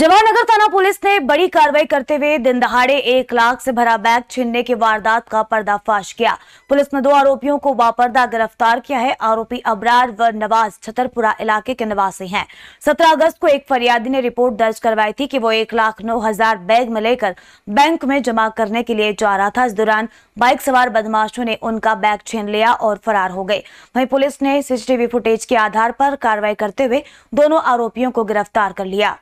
जवाहरनगर थाना पुलिस ने बड़ी कार्रवाई करते हुए दिन दहाड़े एक लाख से भरा बैग छीनने की वारदात का पर्दाफाश किया पुलिस ने दो आरोपियों को वापरदा गिरफ्तार किया है आरोपी अबरार व नवाज छतरपुरा इलाके के निवासी हैं 17 अगस्त को एक फरियादी ने रिपोर्ट दर्ज करवाई थी कि वो एक लाख नौ हजार बैग में लेकर बैंक में जमा करने के लिए जा रहा था इस दौरान बाइक सवार बदमाशों ने उनका बैग छीन लिया और फरार हो गए वही पुलिस ने सीसीटीवी फुटेज के आधार पर कार्रवाई करते हुए दोनों आरोपियों को गिरफ्तार कर लिया